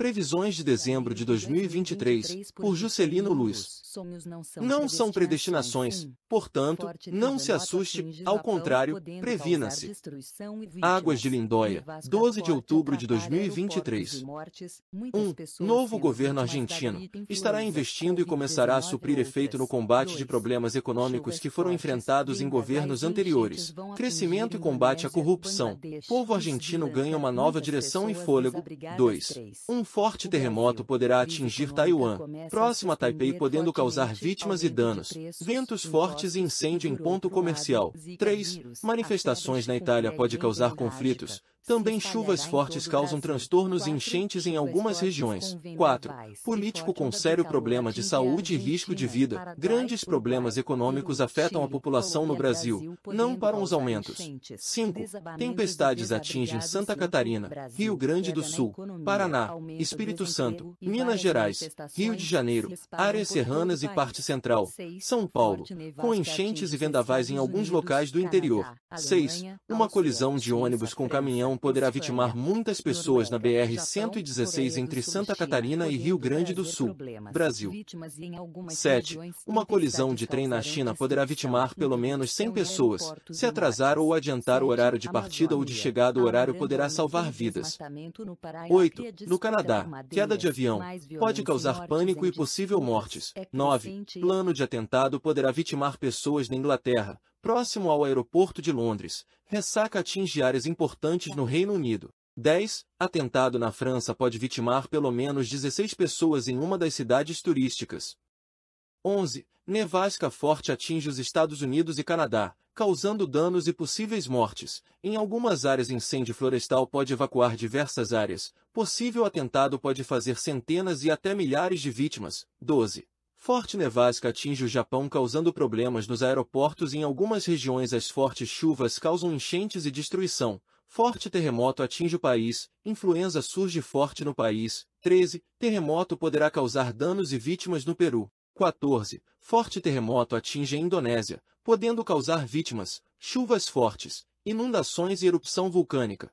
Previsões de dezembro de 2023, por Juscelino Luz. Não são predestinações, portanto, não se assuste, ao contrário, previna-se. Águas de Lindóia, 12 de outubro de 2023. 1. Um, novo governo argentino estará investindo e começará a suprir efeito no combate de problemas econômicos que foram enfrentados em governos anteriores. Crescimento e combate à corrupção. Povo argentino ganha uma nova direção e fôlego. 2. Um forte terremoto poderá atingir Taiwan, próximo a Taipei, podendo causar vítimas e danos. Ventos fortes e incêndio em ponto comercial. 3. Manifestações na Itália pode causar conflitos, também chuvas fortes causam transtornos e enchentes em algumas regiões. 4. Político com sério problema de saúde e risco de vida. Grandes problemas econômicos afetam a população no Brasil, não param os aumentos. 5. Tempestades atingem Santa Catarina, Rio Grande do Sul, Paraná, Espírito Santo, Minas Gerais, Rio de Janeiro, áreas serranas e parte central, São Paulo, com enchentes e vendavais em alguns locais do interior. 6. Uma colisão de ônibus com caminhão poderá vitimar muitas pessoas na BR-116 entre Santa Catarina e Rio Grande do Sul, Brasil. 7. Uma colisão de trem na China poderá vitimar pelo menos 100 pessoas. Se atrasar ou adiantar o horário de partida ou de chegada, o horário poderá salvar vidas. 8. No Canadá, queda de avião pode causar pânico e possível mortes. 9. É Plano de atentado poderá vitimar pessoas na Inglaterra, próximo ao aeroporto de Londres, ressaca atinge áreas importantes no Reino Unido. 10. Atentado na França pode vitimar pelo menos 16 pessoas em uma das cidades turísticas. 11. Nevasca forte atinge os Estados Unidos e Canadá, causando danos e possíveis mortes. Em algumas áreas incêndio florestal pode evacuar diversas áreas. Possível atentado pode fazer centenas e até milhares de vítimas. 12 forte nevasca atinge o Japão causando problemas nos aeroportos e em algumas regiões as fortes chuvas causam enchentes e destruição. Forte terremoto atinge o país, influenza surge forte no país. 13. Terremoto poderá causar danos e vítimas no Peru. 14. Forte terremoto atinge a Indonésia, podendo causar vítimas, chuvas fortes, inundações e erupção vulcânica.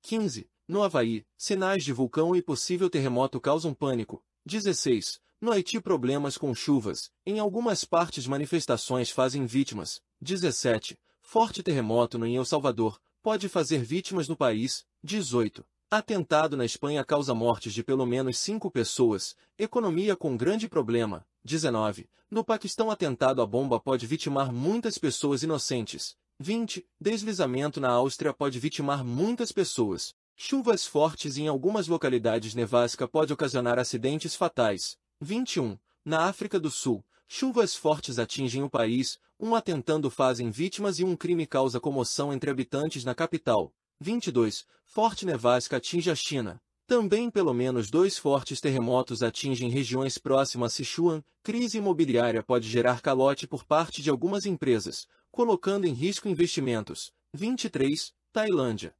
15. No Havaí, sinais de vulcão e possível terremoto causam pânico. 16. No Haiti problemas com chuvas, em algumas partes manifestações fazem vítimas. 17. Forte terremoto no El Salvador, pode fazer vítimas no país. 18. Atentado na Espanha causa mortes de pelo menos 5 pessoas, economia com grande problema. 19. No Paquistão atentado à bomba pode vitimar muitas pessoas inocentes. 20. Deslizamento na Áustria pode vitimar muitas pessoas. Chuvas fortes em algumas localidades nevasca pode ocasionar acidentes fatais. 21. Na África do Sul, chuvas fortes atingem o país, um atentando fazem vítimas e um crime causa comoção entre habitantes na capital. 22. Forte nevasca atinge a China. Também pelo menos dois fortes terremotos atingem regiões próximas a Sichuan. Crise imobiliária pode gerar calote por parte de algumas empresas, colocando em risco investimentos. 23. Tailândia.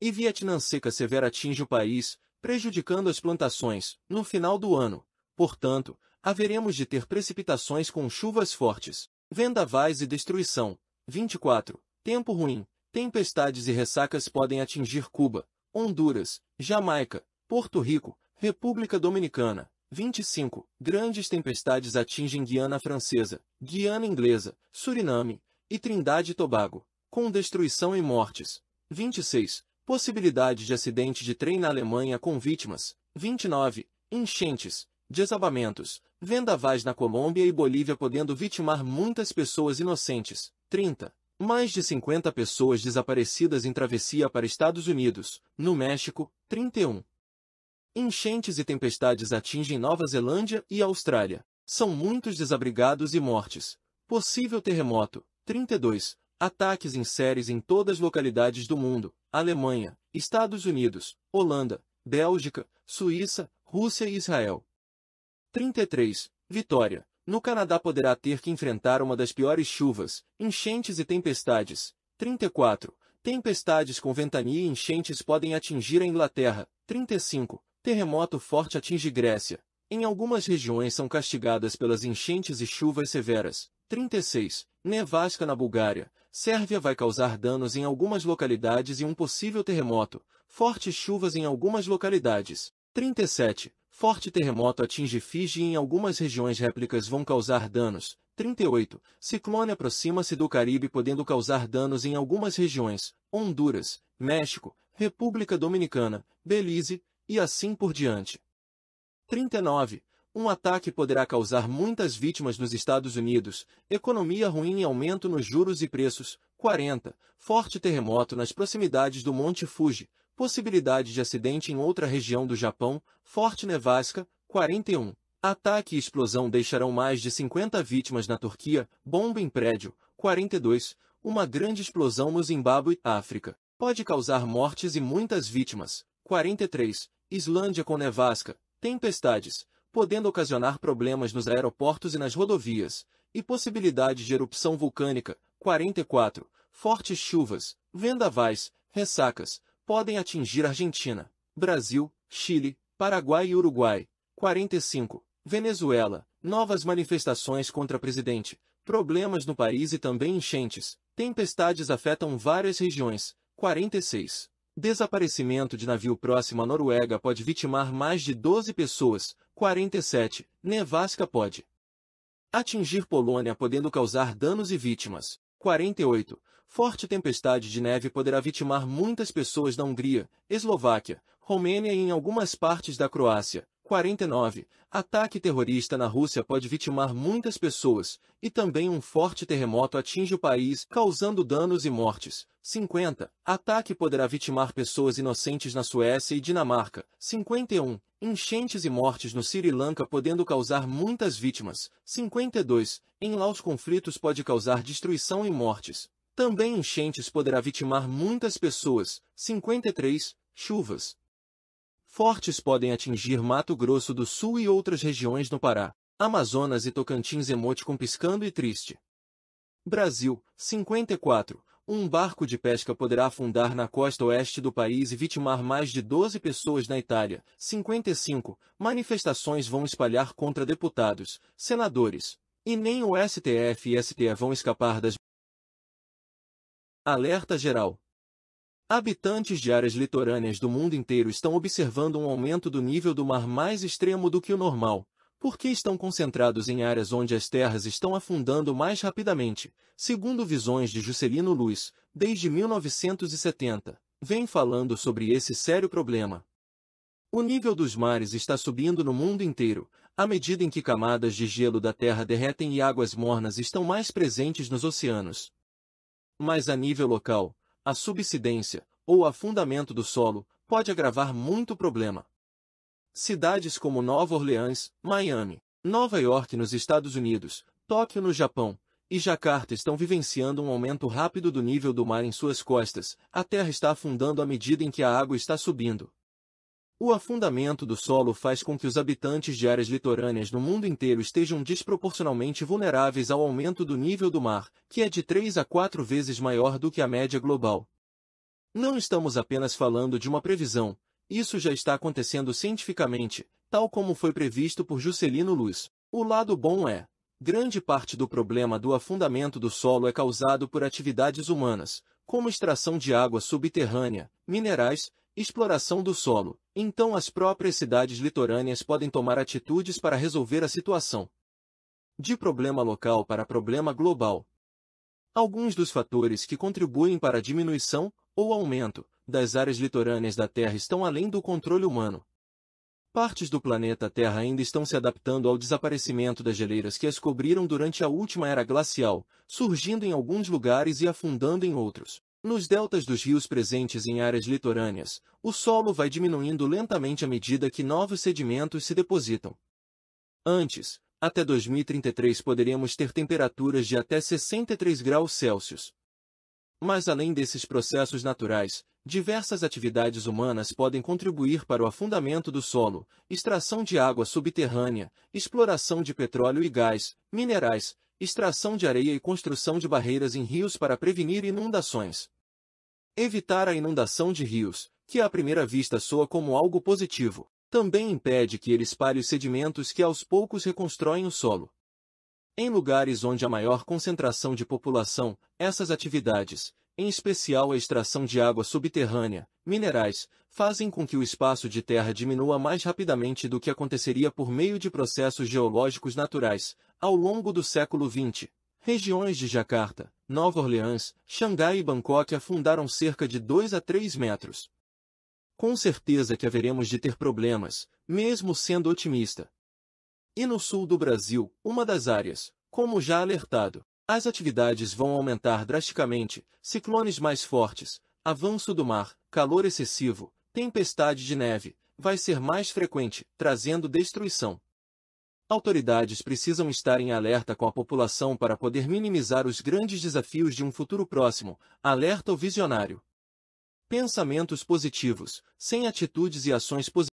E Vietnã seca severa atinge o país, prejudicando as plantações. No final do ano, portanto, haveremos de ter precipitações com chuvas fortes, vendavais e destruição. 24. Tempo ruim. Tempestades e ressacas podem atingir Cuba, Honduras, Jamaica, Porto Rico, República Dominicana. 25. Grandes tempestades atingem Guiana Francesa, Guiana Inglesa, Suriname e Trindade e Tobago, com destruição e mortes. 26. Possibilidade de acidente de trem na Alemanha com vítimas. 29. Enchentes, desabamentos, vendavais na Colômbia e Bolívia podendo vitimar muitas pessoas inocentes. 30. Mais de 50 pessoas desaparecidas em travessia para Estados Unidos, no México. 31. Enchentes e tempestades atingem Nova Zelândia e Austrália. São muitos desabrigados e mortes. Possível terremoto. 32. Ataques em séries em todas as localidades do mundo. Alemanha, Estados Unidos, Holanda, Bélgica, Suíça, Rússia e Israel. 33. Vitória. No Canadá poderá ter que enfrentar uma das piores chuvas, enchentes e tempestades. 34. Tempestades com ventania e enchentes podem atingir a Inglaterra. 35. Terremoto forte atinge Grécia. Em algumas regiões são castigadas pelas enchentes e chuvas severas. 36. Nevasca na Bulgária. Sérvia vai causar danos em algumas localidades e um possível terremoto. Fortes chuvas em algumas localidades. 37. Forte terremoto atinge Fiji e em algumas regiões réplicas vão causar danos. 38. Ciclone aproxima-se do Caribe podendo causar danos em algumas regiões, Honduras, México, República Dominicana, Belize, e assim por diante. 39. Um ataque poderá causar muitas vítimas nos Estados Unidos, economia ruim e aumento nos juros e preços. 40. Forte terremoto nas proximidades do Monte Fuji, Possibilidade de acidente em outra região do Japão, Forte Nevasca, 41. Ataque e explosão deixarão mais de 50 vítimas na Turquia, bomba em prédio, 42. Uma grande explosão no Zimbábue, África. Pode causar mortes e muitas vítimas, 43. Islândia com nevasca, tempestades, podendo ocasionar problemas nos aeroportos e nas rodovias, e possibilidade de erupção vulcânica, 44. Fortes chuvas, vendavais, ressacas, podem atingir Argentina, Brasil, Chile, Paraguai e Uruguai. 45. Venezuela. Novas manifestações contra presidente. Problemas no país e também enchentes. Tempestades afetam várias regiões. 46. Desaparecimento de navio próximo à Noruega pode vitimar mais de 12 pessoas. 47. Nevasca pode atingir Polônia podendo causar danos e vítimas. 48. Forte tempestade de neve poderá vitimar muitas pessoas na Hungria, Eslováquia, Romênia e em algumas partes da Croácia, 49. Ataque terrorista na Rússia pode vitimar muitas pessoas, e também um forte terremoto atinge o país, causando danos e mortes. 50. Ataque poderá vitimar pessoas inocentes na Suécia e Dinamarca. 51. Enchentes e mortes no Sri Lanka podendo causar muitas vítimas. 52. Em Laos conflitos pode causar destruição e mortes. Também enchentes poderá vitimar muitas pessoas. 53. Chuvas, fortes podem atingir Mato Grosso do Sul e outras regiões no Pará, Amazonas e Tocantins com piscando e triste. Brasil, 54. Um barco de pesca poderá afundar na costa oeste do país e vitimar mais de 12 pessoas na Itália. 55. Manifestações vão espalhar contra deputados, senadores. E nem o STF e STE vão escapar das. Alerta geral. Habitantes de áreas litorâneas do mundo inteiro estão observando um aumento do nível do mar mais extremo do que o normal, porque estão concentrados em áreas onde as terras estão afundando mais rapidamente, segundo visões de Juscelino Luz, desde 1970, vem falando sobre esse sério problema. O nível dos mares está subindo no mundo inteiro, à medida em que camadas de gelo da Terra derretem e águas mornas estão mais presentes nos oceanos. Mas a nível local, a subsidência, ou afundamento do solo, pode agravar muito o problema. Cidades como Nova Orleans, Miami, Nova York nos Estados Unidos, Tóquio no Japão e Jacarta estão vivenciando um aumento rápido do nível do mar em suas costas. A terra está afundando à medida em que a água está subindo. O afundamento do solo faz com que os habitantes de áreas litorâneas no mundo inteiro estejam desproporcionalmente vulneráveis ao aumento do nível do mar, que é de 3 a 4 vezes maior do que a média global. Não estamos apenas falando de uma previsão, isso já está acontecendo cientificamente, tal como foi previsto por Juscelino Luz. O lado bom é, grande parte do problema do afundamento do solo é causado por atividades humanas, como extração de água subterrânea, minerais, exploração do solo, então as próprias cidades litorâneas podem tomar atitudes para resolver a situação. De problema local para problema global. Alguns dos fatores que contribuem para a diminuição, ou aumento, das áreas litorâneas da Terra estão além do controle humano. Partes do planeta Terra ainda estão se adaptando ao desaparecimento das geleiras que as cobriram durante a última era glacial, surgindo em alguns lugares e afundando em outros. Nos deltas dos rios presentes em áreas litorâneas, o solo vai diminuindo lentamente à medida que novos sedimentos se depositam. Antes, até 2033 poderíamos ter temperaturas de até 63 graus Celsius. Mas além desses processos naturais, diversas atividades humanas podem contribuir para o afundamento do solo, extração de água subterrânea, exploração de petróleo e gás, minerais, extração de areia e construção de barreiras em rios para prevenir inundações. Evitar a inundação de rios, que à primeira vista soa como algo positivo, também impede que ele espalhe os sedimentos que aos poucos reconstroem o solo. Em lugares onde há maior concentração de população, essas atividades, em especial a extração de água subterrânea, minerais, fazem com que o espaço de terra diminua mais rapidamente do que aconteceria por meio de processos geológicos naturais, ao longo do século XX. Regiões de Jacarta, Nova Orleans, Xangai e Bangkok afundaram cerca de 2 a 3 metros. Com certeza que haveremos de ter problemas, mesmo sendo otimista. E no sul do Brasil, uma das áreas, como já alertado, as atividades vão aumentar drasticamente, ciclones mais fortes, avanço do mar, calor excessivo, tempestade de neve, vai ser mais frequente, trazendo destruição autoridades precisam estar em alerta com a população para poder minimizar os grandes desafios de um futuro próximo, alerta o visionário. Pensamentos positivos, sem atitudes e ações positivas.